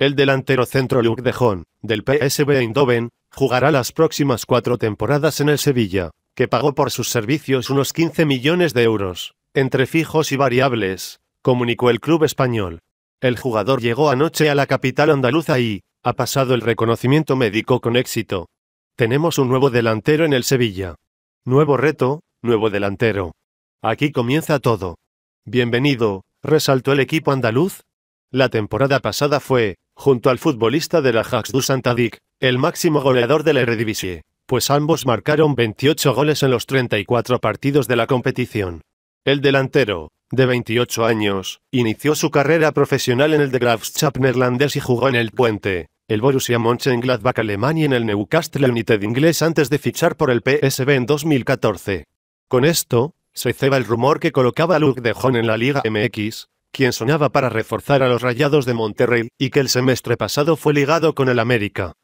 El delantero centro Luc de Jong, del PSV Eindhoven, jugará las próximas cuatro temporadas en el Sevilla, que pagó por sus servicios unos 15 millones de euros, entre fijos y variables, comunicó el club español. El jugador llegó anoche a la capital andaluza y, ha pasado el reconocimiento médico con éxito. Tenemos un nuevo delantero en el Sevilla. Nuevo reto, nuevo delantero. Aquí comienza todo. Bienvenido, resaltó el equipo andaluz, la temporada pasada fue, junto al futbolista de la du Santadic, el máximo goleador de la Eredivisie, pues ambos marcaron 28 goles en los 34 partidos de la competición. El delantero, de 28 años, inició su carrera profesional en el de Grafschap neerlandés y jugó en el Puente, el Borussia Mönchengladbach alemán y en el Newcastle United inglés antes de fichar por el PSV en 2014. Con esto, se ceba el rumor que colocaba a Luke de Jong en la Liga MX, quien sonaba para reforzar a los Rayados de Monterrey, y que el semestre pasado fue ligado con el América.